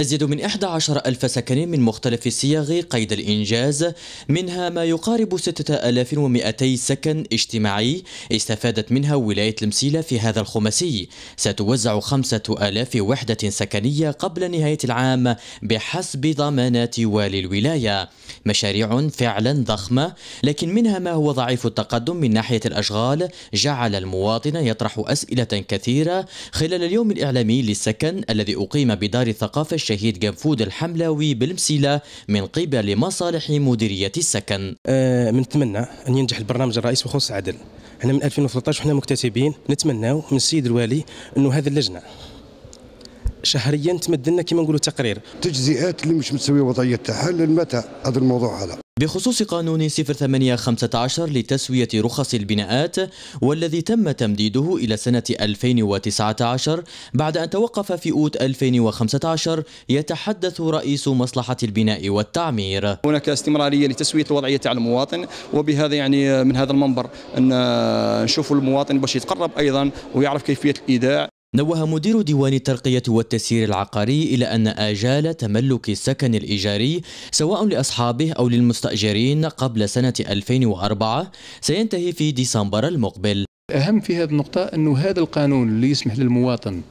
أزيد من 11 ألف سكن من مختلف الصياغ قيد الإنجاز منها ما يقارب 6200 سكن اجتماعي استفادت منها ولاية المسيلة في هذا الخماسي ستوزع 5000 وحدة سكنية قبل نهاية العام بحسب ضمانات والي الولاية مشاريع فعلا ضخمة لكن منها ما هو ضعيف التقدم من ناحية الأشغال جعل المواطن يطرح أسئلة كثيرة خلال اليوم الإعلامي للسكن الذي أقيم بدار الثقافة الشهيد قنفود الحملاوي بالمسيلة من قبل مصالح مديرية السكن أه نتمنى أن ينجح البرنامج الرئيس بخصوص عدل احنا من 2013 وحنا مكتسبين نتمناو من السيد الوالي انه هذه اللجنه شهريا تمد لنا كما نقولوا تقرير تجزئات اللي مش متسويه وضعيه تاعها للمتى هذا الموضوع هذا بخصوص قانون 0815 لتسوية رخص البناءات والذي تم تمديده إلى سنة 2019 بعد أن توقف في أوت 2015 يتحدث رئيس مصلحة البناء والتعمير هناك استمرارية لتسوية الوضعية تاع المواطن وبهذا يعني من هذا المنبر أن نشوف المواطن باش يتقرب أيضا ويعرف كيفية الإيداع نوه مدير ديوان الترقية والتسيير العقاري إلى أن آجال تملك السكن الإيجاري سواء لأصحابه أو للمستأجرين قبل سنة 2004 سينتهي في ديسمبر المقبل الأهم في هذه النقطة أنه هذا القانون اللي يسمح للمواطن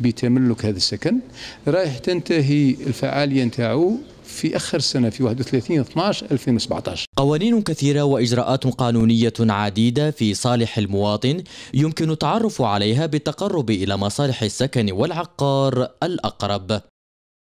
بتملك هذا السكن رايح تنتهي الفعالية نتاعو في آخر السنة في 31 12 2017 قوانين كثيرة وإجراءات قانونية عديدة في صالح المواطن يمكن التعرف عليها بالتقرب إلى مصالح السكن والعقار الأقرب